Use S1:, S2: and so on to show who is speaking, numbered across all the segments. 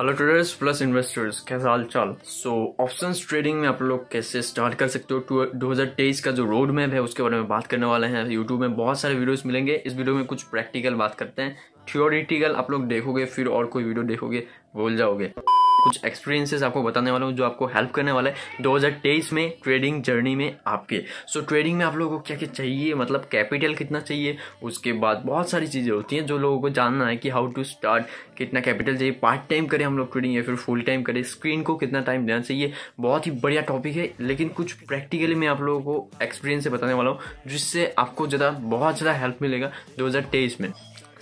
S1: hello traders plus investors कैसा हाल चाल so option trading में आप लोग कैसे स्टार्ट कर सकते हो टू दो हज़ार तेईस का जो रोड मैप है उसके बारे में बात करने वाले हैं यूट्यूब में बहुत सारे वीडियोस मिलेंगे इस वीडियो में कुछ प्रैक्टिकल बात करते हैं थियोरिटिकल आप लोग देखोगे फिर और कोई वीडियो देखोगे भूल जाओगे कुछ एक्सपीरियंसेस आपको बताने वाला हूँ जो आपको हेल्प करने वाला है दो में ट्रेडिंग जर्नी में आपके सो ट्रेडिंग में आप लोगों को क्या क्या चाहिए मतलब कैपिटल कितना चाहिए उसके बाद बहुत सारी चीज़ें होती हैं जो लोगों को जानना है कि हाउ टू स्टार्ट कितना कैपिटल चाहिए पार्ट टाइम करें हम लोग ट्रेडिंग या फिर फुल टाइम करें स्क्रीन को कितना टाइम देना चाहिए बहुत ही बढ़िया टॉपिक है लेकिन कुछ प्रैक्टिकली मैं आप लोगों को एक्सपीरियंस से बताने वाला हूँ जिससे आपको ज़्यादा बहुत ज़्यादा हेल्प मिलेगा दो में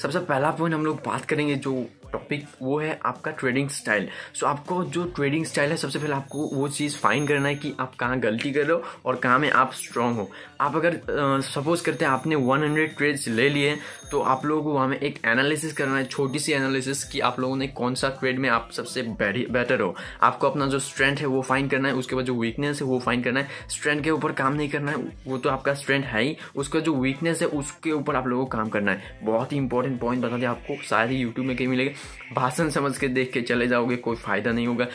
S1: सबसे पहला पॉइंट हम लोग बात करेंगे जो टॉपिक वो है आपका ट्रेडिंग स्टाइल सो आपको जो ट्रेडिंग स्टाइल है सबसे पहले आपको वो चीज़ फाइन करना है कि आप कहाँ गलती कर रहे हो और कहाँ में आप स्ट्रांग हो आप अगर सपोज करते हैं आपने 100 ट्रेड्स ले लिए तो आप लोगों को वहाँ में एक एनालिसिस करना है छोटी सी एनालिसिस कि आप लोगों ने कौन सा ट्रेड में आप सबसे बेटर हो आपको अपना जो स्ट्रेंथ है वो फाइन करना है उसके बाद जो वीकनेस है वो फाइन करना है स्ट्रेंथ के ऊपर काम नहीं करना है वो तो आपका स्ट्रेंथ है ही उसका जो वीकनेस है उसके ऊपर आप लोगों को काम करना है बहुत ही इंपॉर्टेंट पॉइंट बता दें आपको सारे यूट्यूब में कहीं मिलेगा भाषण समझ के देख के चले जाओगे कोई फ़ायदा नहीं होगा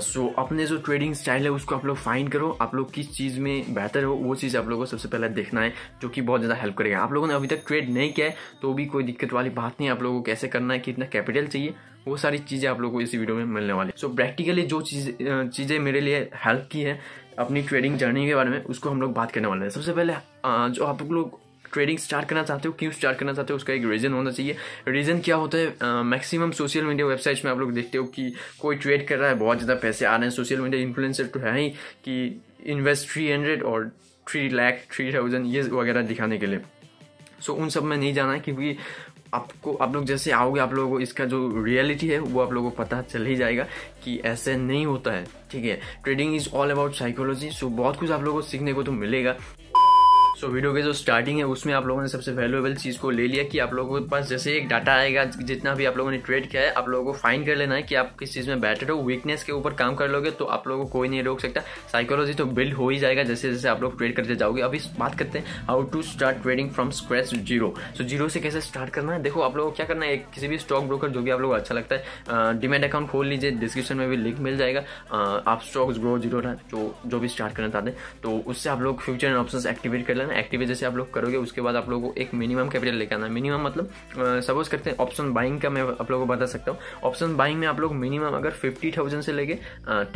S1: सो so, अपने जो ट्रेडिंग स्टाइल है उसको आप लोग फाइन करो आप लोग किस चीज़ में बेहतर हो वो चीज़ आप लोगों को सबसे पहले देखना है जो कि बहुत ज़्यादा हेल्प करेगा आप लोगों ने अभी तक ट्रेड नहीं किया है तो भी कोई दिक्कत वाली बात नहीं आप लोगों को कैसे करना है कितना कैपिटल चाहिए वो सारी चीज़ें आप लोगों को इसी वीडियो में मिलने वाली सो प्रैक्टिकली जो चीज़ चीज़ें मेरे लिए हेल्प की है अपनी ट्रेडिंग जर्नी के बारे में उसको हम लोग बात करने वाले हैं सबसे पहले जो आप लोग ट्रेडिंग स्टार्ट करना चाहते हो क्यों स्टार्ट करना चाहते हो उसका एक रीज़न होना चाहिए रीज़न क्या होता है मैक्सिमम सोशल मीडिया वेबसाइट्स में आप लोग देखते हो कि कोई ट्रेड कर रहा है बहुत ज़्यादा पैसे आ रहे हैं सोशल मीडिया इन्फ्लुएंसर तो है ही कि इन्वेस्ट थ्री हंड्रेड और थ्री लैख थ्री थाउजेंड ये वगैरह दिखाने के लिए सो so, उन सब में नहीं जाना है क्योंकि आपको आप लोग जैसे आओगे आप लोगों को इसका जो रियलिटी है वो आप लोगों को पता चल ही जाएगा कि ऐसे नहीं होता है ठीक है trading is all about psychology so बहुत कुछ आप लोगों को सीखने को तो मिलेगा सो तो so, वीडियो के जो स्टार्टिंग है उसमें आप लोगों ने सबसे वैल्यूएबल चीज़ को ले लिया कि आप लोगों के पास जैसे एक डाटा आएगा जितना भी आप लोगों ने ट्रेड किया है आप लोगों को फाइन कर लेना है कि आप किस चीज़ में बैटर हो वीकनेस के ऊपर काम कर लोगे तो आप लोगों को कोई नहीं रोक सकता साइकोलॉजी तो बिल्ड हो ही जाएगा जैसे जैसे आप लोग ट्रेड करते जाओगे अभी बात करते हैं how to start trading from scratch zero so zero से कैसे स्टार्ट करना है देखो आप लोगों को क्या करना है किसी भी स्टॉक ब्रोकर जो भी आप लोगों को अच्छा लगता है डिमेट अकाउंट खोल लीजिए डिस्क्रिप्शन में भी लिंक मिल जाएगा आप स्टॉक्स ग्रो जीरो जो जो भी स्टार्ट करना चाहते हैं तो उससे आप लोग फ्यूचर एंड ऑप्शन एक्टिवेट कर लेना ना एक्टिवेट जैसे आप लोग करोगे उसके बाद आप लोगों को एक मिनिमम कैपिटल लेकर आना मिनिमम मतलब सपोज करते हैं ऑप्शन बाइंग का मैं आप लोगों को बता सकता हूँ ऑप्शन बाइंग में आप लोग मिनिमम अगर फिफ्टी थाउजेंड से लेके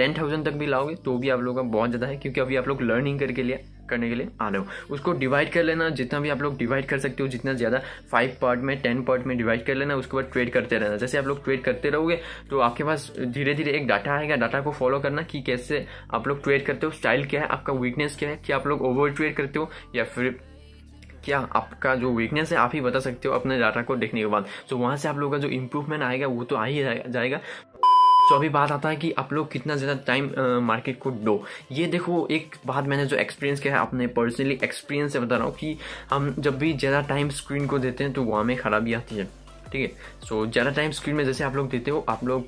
S1: टेन थाउजेंड तक भी लाओगे तो भी आप लोगों का बहुत ज़्यादा है क्योंकि अभी आप लोग लर्निंग करके लिया करने के लिए आ रहे हो उसको डिवाइड कर लेना जितना भी आप लोग डिवाइड कर सकते हो जितना ज़्यादा फाइव पार्ट में टेन पार्ट में डिवाइड कर लेना उसके बाद ट्रेड करते रहना जैसे आप लोग ट्रेड करते रहोगे तो आपके पास धीरे धीरे एक डाटा आएगा डाटा को फॉलो करना कि कैसे आप लोग ट्रेड करते हो स्टाइल क्या है आपका वीकनेस क्या है कि आप लोग ओवर ट्रेड करते हो या फिर क्या आपका जो वीकनेस है आप ही बता सकते हो अपने डाटा को देखने के बाद तो वहां से आप लोग का जो इम्प्रूवमेंट आएगा वो तो आ ही जाएगा सो तो अभी बात आता है कि आप लोग कितना ज़्यादा टाइम मार्केट को दो ये देखो एक बात मैंने जो एक्सपीरियंस किया है अपने पर्सनली एक्सपीरियंस से बता रहा हूँ कि हम जब भी ज़्यादा टाइम स्क्रीन को देते हैं तो वहाँ में खराबी आती है ठीक है सो ज़्यादा टाइम स्क्रीन में जैसे आप लोग देते हो आप लोग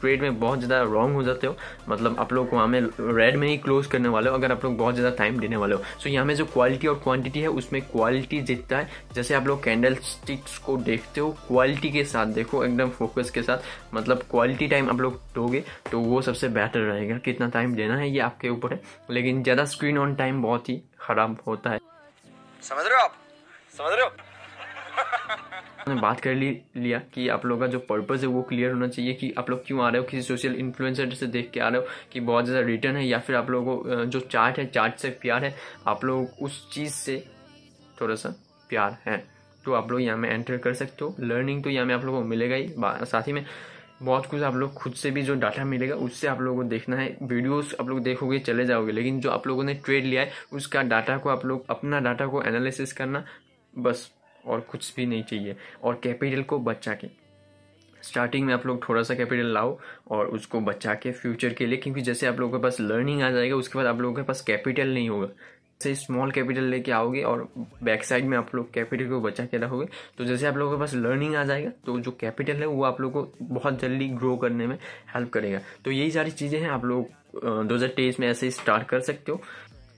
S1: ट्रेड में बहुत ज़्यादा रॉन्ग हो जाते हो मतलब आप लोग वहाँ में रेड में ही क्लोज करने वाले हो अगर आप लोग बहुत ज़्यादा टाइम देने वाले हो सो यहाँ में जो क्वालिटी और क्वांटिटी है उसमें क्वालिटी जितता है जैसे आप लोग कैंडल स्टिक्स को देखते हो क्वालिटी के साथ देखो एकदम फोकस के साथ मतलब क्वालिटी टाइम आप लोग दोगे तो वो सबसे बेटर रहेगा कितना टाइम देना है ये आपके ऊपर है लेकिन ज़्यादा स्क्रीन ऑन टाइम बहुत ही ख़राब होता है समझ रहे हो आप समझ रहे हो मैंने बात कर ली लिया कि आप लोगों का जो पर्पज़ है वो क्लियर होना चाहिए कि आप लोग क्यों आ रहे हो किसी सोशल इन्फ्लुएंसर से देख के आ रहे हो कि बहुत ज़्यादा रिटर्न है या फिर आप लोगों को जो चार्ट है चार्ट से प्यार है आप लोग उस चीज़ से थोड़ा सा प्यार है तो आप लोग यहाँ में एंटर कर सकते हो लर्निंग तो यहाँ में आप लोगों को मिलेगा ही साथ ही में बहुत कुछ आप लोग खुद से भी जो डाटा मिलेगा उससे आप लोगों को देखना है वीडियोस आप लोग देखोगे चले जाओगे लेकिन जो आप लोगों ने ट्रेड लिया है उसका डाटा को आप लोग अपना डाटा को एनालिसिस करना बस और कुछ भी नहीं चाहिए और कैपिटल को बचा के स्टार्टिंग में आप लोग थोड़ा सा कैपिटल लाओ और उसको बचा के फ्यूचर के लिए क्योंकि जैसे आप लोगों के पास लर्निंग आ जाएगा उसके बाद आप लोगों के पास कैपिटल नहीं होगा से स्मॉल कैपिटल लेके आओगे और बैक साइड में आप लोग कैपिटल को बचा के रखोगे तो जैसे आप लोगों के पास लर्निंग आ जाएगा तो जो कैपिटल है वो आप लोग को बहुत जल्दी ग्रो करने में हेल्प करेगा तो यही सारी चीज़ें हैं आप लोग दो हज़ार तेईस में ऐसे ही स्टार्ट कर सकते हो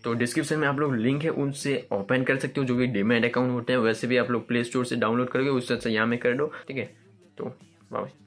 S1: तो डिस्क्रिप्शन में आप लोग लिंक है उनसे ओपन कर सकते हो जो भी डीमेट अकाउंट होते हैं वैसे भी आप लोग प्ले स्टोर से डाउनलोड करोगे उससे अच्छा यहाँ में कर दो ठीक है तो बाय